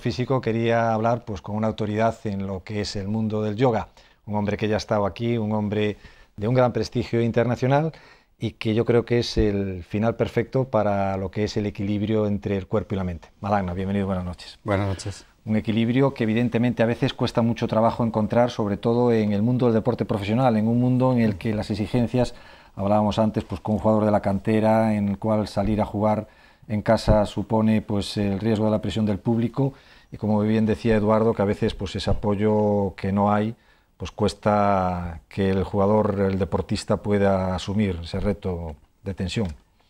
físico quería hablar pues, con una autoridad en lo que es el mundo del yoga, un hombre que ya estaba aquí, un hombre de un gran prestigio internacional y que yo creo que es el final perfecto para lo que es el equilibrio entre el cuerpo y la mente. Malagna, bienvenido, buenas noches. Buenas noches. Un equilibrio que evidentemente a veces cuesta mucho trabajo encontrar, sobre todo en el mundo del deporte profesional, en un mundo en el que las exigencias, hablábamos antes, pues con un jugador de la cantera, en el cual salir a jugar en casa supone pues, el riesgo de la presión del público y como bien decía Eduardo, que a veces pues, ese apoyo que no hay pues cuesta que el jugador, el deportista pueda asumir ese reto de tensión.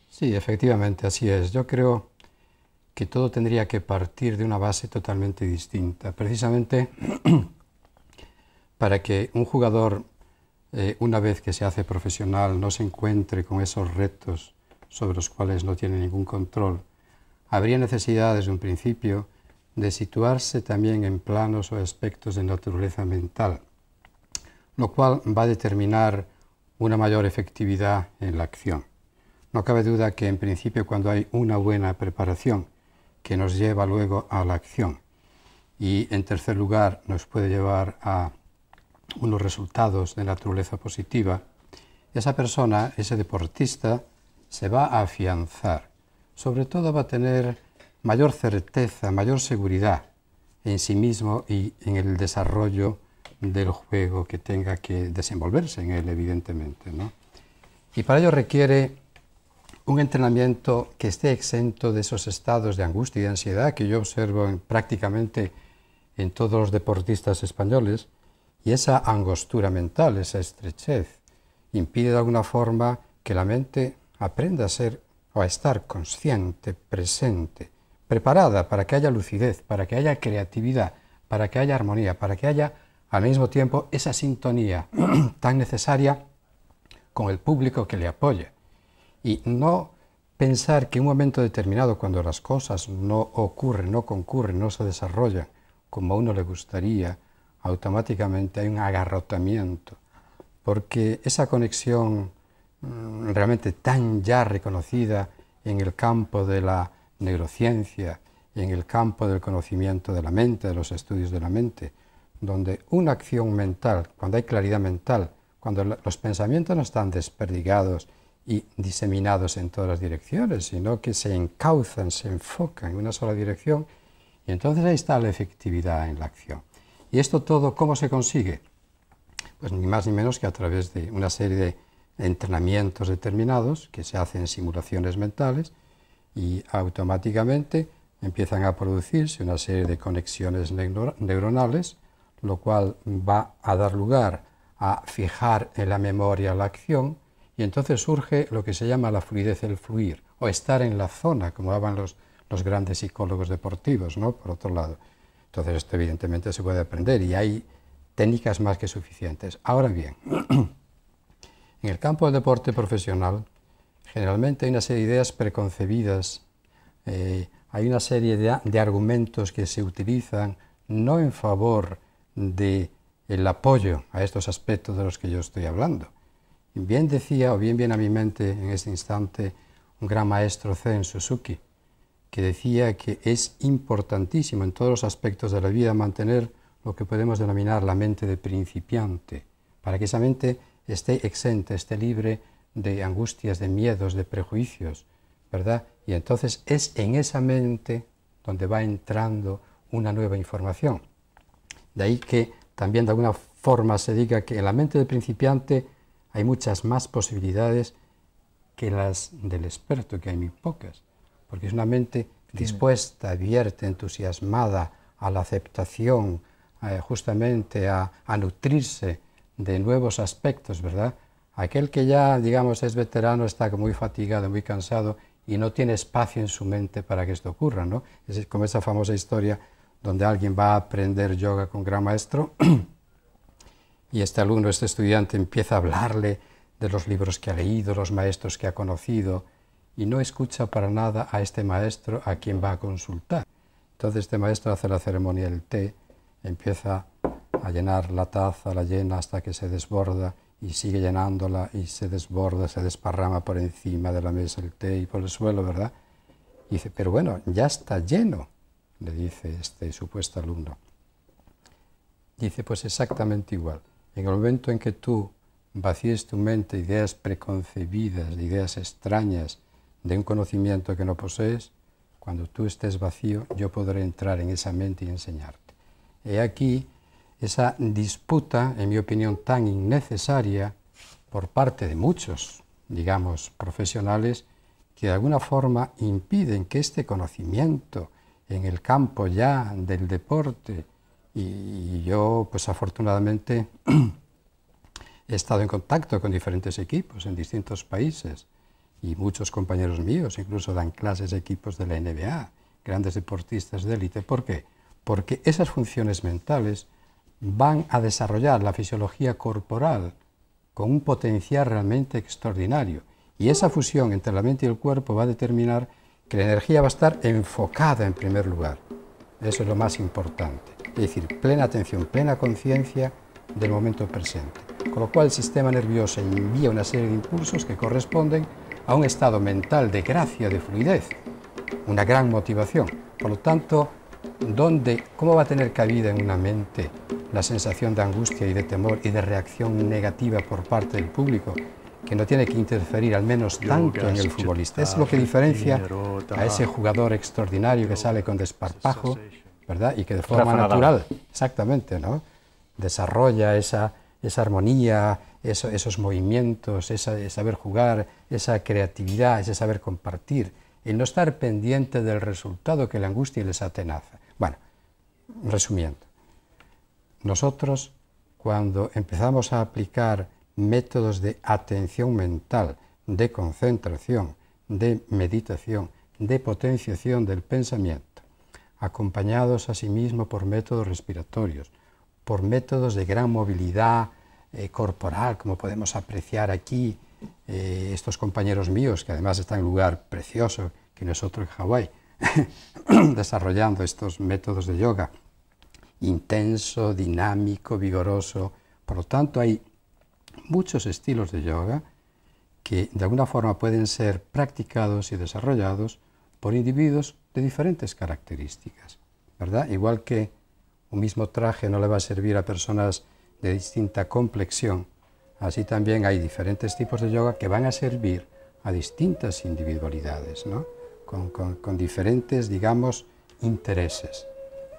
Sí, efectivamente, así es. Yo creo que todo tendría que partir de una base totalmente distinta, precisamente para que un jugador, eh, una vez que se hace profesional, no se encuentre con esos retos sobre los cuales no tiene ningún control. Habría necesidad desde un principio de situarse también en planos o aspectos de naturaleza mental, lo cual va a determinar una mayor efectividad en la acción. No cabe duda que en principio cuando hay una buena preparación que nos lleva luego a la acción y en tercer lugar nos puede llevar a unos resultados de naturaleza positiva, esa persona, ese deportista, se va a afianzar, sobre todo va a tener mayor certeza, mayor seguridad en sí mismo y en el desarrollo del juego que tenga que desenvolverse en él, evidentemente. Y para ello requiere un entrenamiento que esté exento de esos estados de angustia y de ansiedad que yo observo prácticamente en todos los deportistas españoles, y esa angostura mental, esa estrechez, impide de alguna forma que la mente aprenda a ser o a estar consciente, presente, preparada para que haya lucidez, para que haya creatividad, para que haya armonía, para que haya al mismo tiempo esa sintonía tan necesaria con el público que le apoya. Y no pensar que en un momento determinado, cuando las cosas no ocurren, no concurren, no se desarrollan como a uno le gustaría, automáticamente hay un agarrotamiento, porque esa conexión Mm, realmente tan ya reconocida en el campo de la neurociencia, en el campo del conocimiento de la mente, de los estudios de la mente, donde una acción mental, cuando hay claridad mental, cuando los pensamientos no están desperdigados y diseminados en todas las direcciones, sino que se encauzan, se enfocan en una sola dirección, y entonces ahí está la efectividad en la acción. ¿Y esto todo cómo se consigue? Pues ni más ni menos que a través de una serie de entrenamientos determinados que se hacen en simulaciones mentales y automáticamente empiezan a producirse una serie de conexiones neuronales, lo cual va a dar lugar a fijar en la memoria la acción y entonces surge lo que se llama la fluidez, del fluir, o estar en la zona, como hablan los, los grandes psicólogos deportivos, ¿no? por otro lado. Entonces esto evidentemente se puede aprender y hay técnicas más que suficientes. Ahora bien, En el campo del deporte profesional, generalmente hay una serie de ideas preconcebidas, eh, hay una serie de, argumentos que se utilizan no en favor del apoyo a estos aspectos de los que yo estoy hablando. Bien decía, o bien viene a mi mente en este instante, un gran maestro Zen Suzuki, que decía que es importantísimo en todos los aspectos de la vida mantener lo que podemos denominar la mente de principiante, para que esa mente esté exenta, esté libre de angustias, de miedos, de prejuicios, ¿verdad? Y entonces es en esa mente donde va entrando una nueva información. De ahí que también de alguna forma se diga que en la mente del principiante hay muchas más posibilidades que las del experto, que hay muy pocas, porque es una mente dispuesta, abierta, entusiasmada a la aceptación, eh, justamente a nutrirse de nuevos aspectos, ¿verdad? Aquel que ya, digamos, es veterano, está muy fatigado, muy cansado y no tiene espacio en su mente para que esto ocurra, ¿no? Es como esa famosa historia donde alguien va a aprender yoga con gran maestro y este alumno, este estudiante empieza a hablarle de los libros que ha leído, los maestros que ha conocido y no escucha para nada a este maestro a quien va a consultar. Entonces este maestro hace la ceremonia del té, empieza a llenar la taza, la llena hasta que se desborda y sigue llenándola y se desborda, se desparrama por encima de la mesa el té y por el suelo, ¿verdad? dice, pero bueno, ya está lleno, le dice este supuesto alumno. Dice, pues exactamente igual. En el momento en que tú vacíes tu mente ideas preconcebidas, ideas extrañas, de un conocimiento que no posees, cuando tú estés vacío, yo podré entrar en esa mente y enseñarte. He aquí esa disputa, en mi opinión, tan innecesaria por parte de muchos, digamos, profesionales, que de alguna forma impiden que este conocimiento en el campo ya del deporte, y, yo pues afortunadamente he estado en contacto con diferentes equipos en distintos países, y muchos compañeros míos incluso dan clases a equipos de la NBA, grandes deportistas de élite. ¿Por qué? Porque esas funciones mentales van a desarrollar la fisiología corporal con un potencial realmente extraordinario. Y esa fusión entre la mente y el cuerpo va a determinar que la energía va a estar enfocada en primer lugar. Eso es lo más importante. Es decir, plena atención, plena conciencia del momento presente. Con lo cual el sistema nervioso envía una serie de impulsos que corresponden a un estado mental de gracia, de fluidez, una gran motivación. Por lo tanto, ¿Dónde, ¿Cómo va a tener cabida en una mente la sensación de angustia y de temor y de reacción negativa por parte del público, que no tiene que interferir al menos tanto en el futbolista? Es lo que diferencia a ese jugador extraordinario que sale con desparpajo, Y que de forma natural, exactamente, Desarrolla esa, armonía, esos movimientos, ese saber jugar, esa creatividad, ese saber compartir, el no estar pendiente del resultado que la angustia les atenaza. Resumiendo, nosotros cuando empezamos a aplicar métodos de atención mental, de concentración, de meditación, de potenciación del pensamiento, acompañados asimismo por métodos respiratorios, por métodos de gran movilidad eh, corporal, como podemos apreciar aquí eh, estos compañeros míos, que además están en un lugar precioso, que nosotros en Hawái, desarrollando estos métodos de yoga. Intenso, dinámico, vigoroso. Por lo tanto, hay muchos estilos de yoga que de alguna forma pueden ser practicados y desarrollados por individuos de diferentes características. ¿verdad? Igual que un mismo traje no le va a servir a personas de distinta complexión, así también hay diferentes tipos de yoga que van a servir a distintas individualidades. ¿no? con, diferentes, digamos, intereses.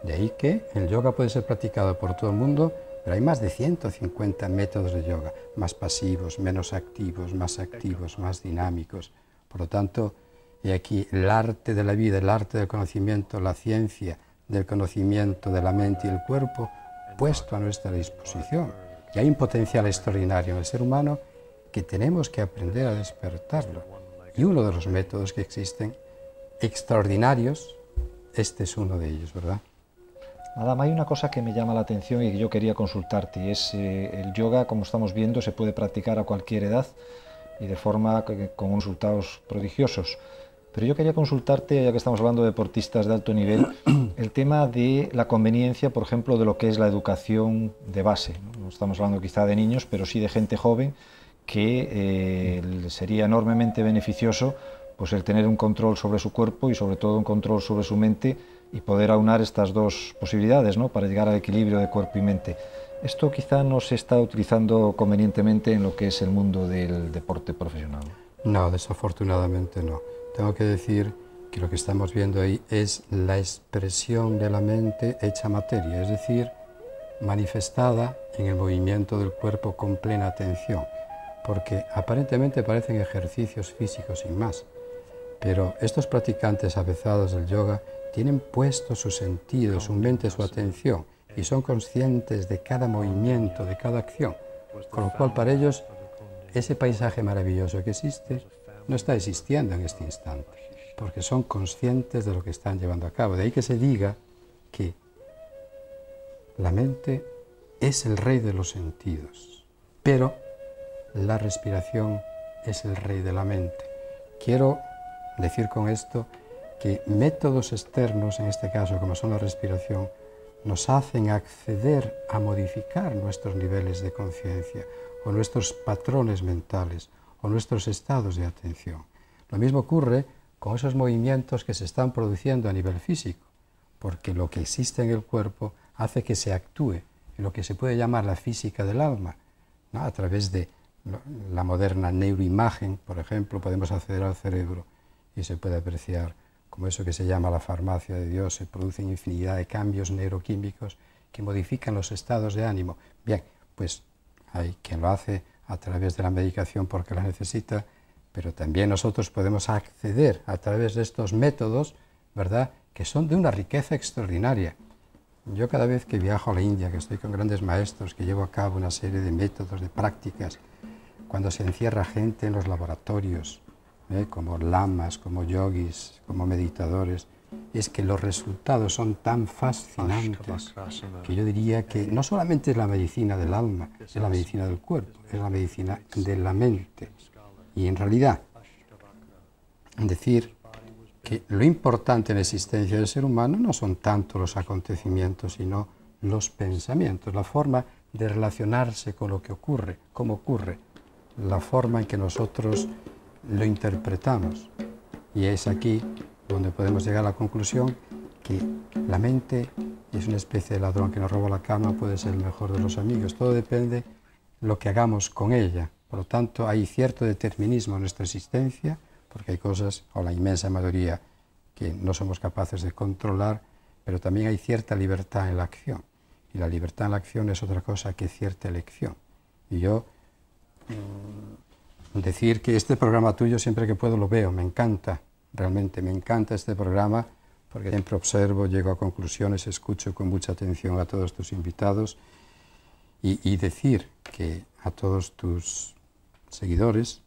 De ahí que el yoga puede ser practicado por todo el mundo, pero hay más de 150 métodos de yoga, más pasivos, menos activos, más activos, más dinámicos. Por lo tanto, y aquí el arte de la vida, el arte del conocimiento, la ciencia del conocimiento de la mente y el cuerpo, puesto a nuestra disposición. Y hay un potencial extraordinario en el ser humano que tenemos que aprender a despertarlo. Y uno de los métodos que existen extraordinarios, este es uno de ellos, ¿verdad? adam hay una cosa que me llama la atención y que yo quería consultarte, es eh, el yoga, como estamos viendo, se puede practicar a cualquier edad y de forma eh, con resultados prodigiosos. Pero yo quería consultarte, ya que estamos hablando de deportistas de alto nivel, el tema de la conveniencia, por ejemplo, de lo que es la educación de base. No estamos hablando quizá de niños, pero sí de gente joven, que eh, sería enormemente beneficioso pues el tener un control sobre su cuerpo y sobre todo un control sobre su mente y poder aunar estas dos posibilidades ¿no? para llegar al equilibrio de cuerpo y mente. Esto quizá no se está utilizando convenientemente en lo que es el mundo del deporte profesional. No, desafortunadamente no. Tengo que decir que lo que estamos viendo ahí es la expresión de la mente hecha materia, es decir, manifestada en el movimiento del cuerpo con plena atención, porque aparentemente parecen ejercicios físicos sin más, pero estos practicantes avezados del yoga tienen puesto su sentido, su mente, su atención y son conscientes de cada movimiento, de cada acción. Con lo cual para ellos ese paisaje maravilloso que existe no está existiendo en este instante, porque son conscientes de lo que están llevando a cabo. De ahí que se diga que la mente es el rey de los sentidos, pero la respiración es el rey de la mente. Quiero Decir con esto que métodos externos, en este caso como son la respiración, nos hacen acceder a modificar nuestros niveles de conciencia o nuestros patrones mentales o nuestros estados de atención. Lo mismo ocurre con esos movimientos que se están produciendo a nivel físico, porque lo que existe en el cuerpo hace que se actúe en lo que se puede llamar la física del alma, a través de la moderna neuroimagen, por ejemplo, podemos acceder al cerebro y se puede apreciar como eso que se llama la farmacia de Dios, se producen infinidad de cambios neuroquímicos que modifican los estados de ánimo. Bien, pues hay quien lo hace a través de la medicación porque la necesita, pero también nosotros podemos acceder a través de estos métodos, ¿verdad?, que son de una riqueza extraordinaria. Yo cada vez que viajo a la India, que estoy con grandes maestros, que llevo a cabo una serie de métodos, de prácticas, cuando se encierra gente en los laboratorios, ¿eh? como lamas, como yogis, como meditadores, es que los resultados son tan fascinantes que yo diría que no solamente es la medicina del alma, es la medicina del cuerpo, es la medicina de la mente. Y en realidad, decir que lo importante en la existencia del ser humano no son tanto los acontecimientos, sino los pensamientos, la forma de relacionarse con lo que ocurre, cómo ocurre, la forma en que nosotros lo interpretamos. Y es aquí donde podemos llegar a la conclusión que la mente es una especie de ladrón que nos roba la cama, puede ser el mejor de los amigos, todo depende lo que hagamos con ella. Por lo tanto, hay cierto determinismo en nuestra existencia, porque hay cosas, o la inmensa mayoría, que no somos capaces de controlar, pero también hay cierta libertad en la acción. Y la libertad en la acción es otra cosa que cierta elección. Y yo mm, decir que este programa tuyo siempre que puedo lo veo, me encanta, realmente me encanta este programa, porque siempre observo, llego a conclusiones, escucho con mucha atención a todos tus invitados y, decir que a todos tus seguidores,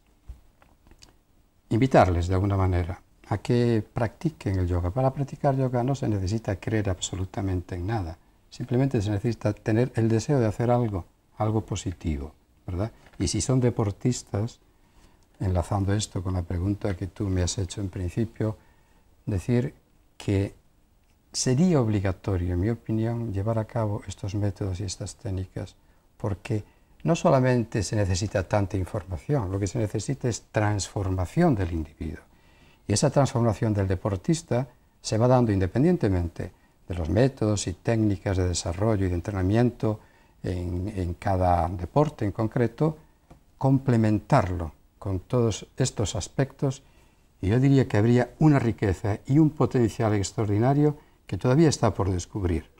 invitarles de alguna manera a que practiquen el yoga. Para practicar yoga no se necesita creer absolutamente en nada, simplemente se necesita tener el deseo de hacer algo, algo positivo, ¿verdad? Y si son deportistas, enlazando esto con la pregunta que tú me has hecho en principio, decir que sería obligatorio, en mi opinión, llevar a cabo estos métodos y estas técnicas, porque no solamente se necesita tanta información, lo que se necesita es transformación del individuo. Y esa transformación del deportista se va dando independientemente de los métodos y técnicas de desarrollo y de entrenamiento en, cada deporte en concreto, complementarlo con todos estos aspectos y yo diría que habría una riqueza y un potencial extraordinario que todavía está por descubrir.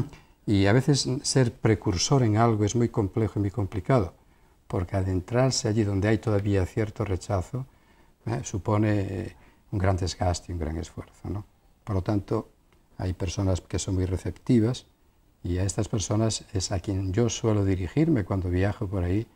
y a veces ser precursor en algo es muy complejo y muy complicado, porque adentrarse allí donde hay todavía cierto rechazo eh, supone eh, un gran desgaste y un gran esfuerzo. Por lo tanto, hay personas que son muy receptivas y a estas personas es a quien yo suelo dirigirme cuando viajo por ahí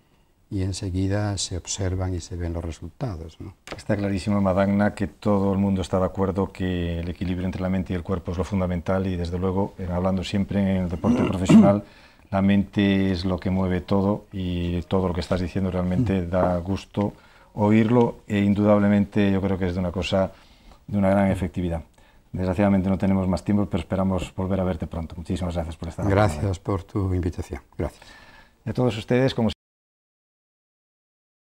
y enseguida se observan y se ven los resultados. Está clarísimo, Madagna, que todo el mundo está de acuerdo que el equilibrio entre la mente y el cuerpo es lo fundamental y desde luego, eh, hablando siempre en el deporte profesional, la mente es lo que mueve todo y todo lo que estás diciendo realmente mm. da gusto oírlo e indudablemente yo creo que es de una cosa de una gran efectividad. Desgraciadamente no tenemos más tiempo, pero esperamos volver a verte pronto. Muchísimas gracias por estar aquí. Gracias por tu invitación. Gracias. a todos ustedes, como